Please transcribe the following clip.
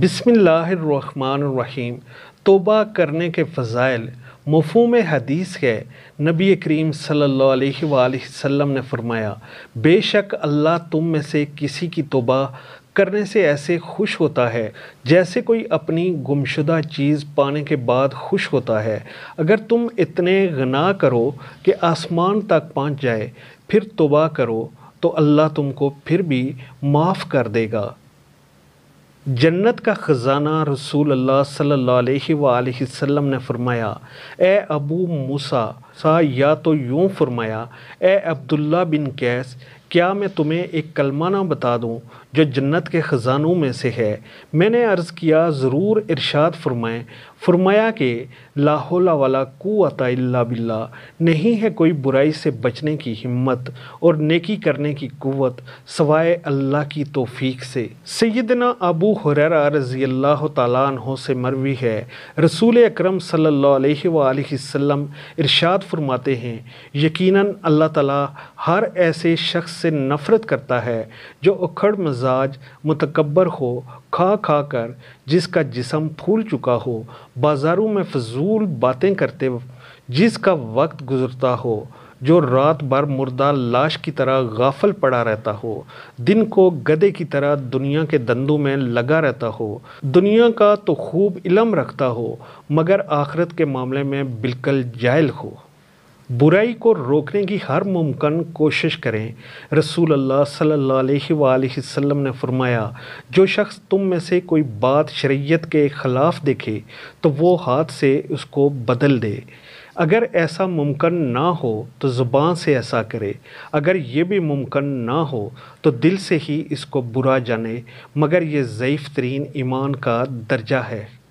बसमीम तोबा करने के फ़ज़ाइल मफहम हदीस है नबी करीम सल्लल्लाहु अलैहि वसल्लम ने फरमाया बेशक अल्लाह तुम में से किसी की तोबा करने से ऐसे खुश होता है जैसे कोई अपनी गुमशुदा चीज़ पाने के बाद खुश होता है अगर तुम इतने गना करो कि आसमान तक पहुँच जाए फिर तोबा करो तो अल्लाह तुमको फिर भी माफ़ कर देगा जन्नत का ख़जाना रसूल अल्लाह सल्लल्लाहु अलैहि वसल्लम ने फरमाया ए अबू मूसा सा या तो यूँ फरमाया ए अब्दुल्ला बिन कैस क्या मैं तुम्हें एक कलमाना बता दूँ जो जन्नत के ख़जानों में से है मैंने अर्ज़ किया ज़रूर इरशाद फरमाएँ फरमाया कि लाहौला वाला कुता बिल्ला नहीं है कोई बुराई से बचने की हिम्मत और नेकी करने की कुवत सवाए अल्लाह की तोफ़ी से सैदना अबू हुरर रज़ी अल्लाह तहों से मरवी है रसूल अक्रम सल्ला इरशाद फरमाते हैं यक़ीन अल्लाह तला हर ऐसे शख्स से नफ़रत करता है जो उखड़ मजाज मतकबर हो खा खा कर जिसका जिसम फूल चुका हो बाज़ारों में फजूल बातें करते जिसका वक्त गुजरता हो जो रात भर मुर्दा लाश की तरह गाफल पड़ा रहता हो दिन को गधे की तरह दुनिया के दंदों में लगा रहता हो दुनिया का तो खूब इलम रखता हो मगर आखरत के मामले में बिल्कुल जायल हो बुराई को रोकने की हर मुमकिन कोशिश करें रसूल अल्लाह सल्लल्लाहु अलैहि वसल्लम ने फरमाया जो शख्स तुम में से कोई बात शरीयत के ख़िलाफ़ देखे तो वो हाथ से उसको बदल दे अगर ऐसा मुमकिन ना हो तो ज़ुबान से ऐसा करे अगर ये भी मुमकिन ना हो तो दिल से ही इसको बुरा जाने मगर ये ज़यीफ़ तरीन ईमान का दर्जा है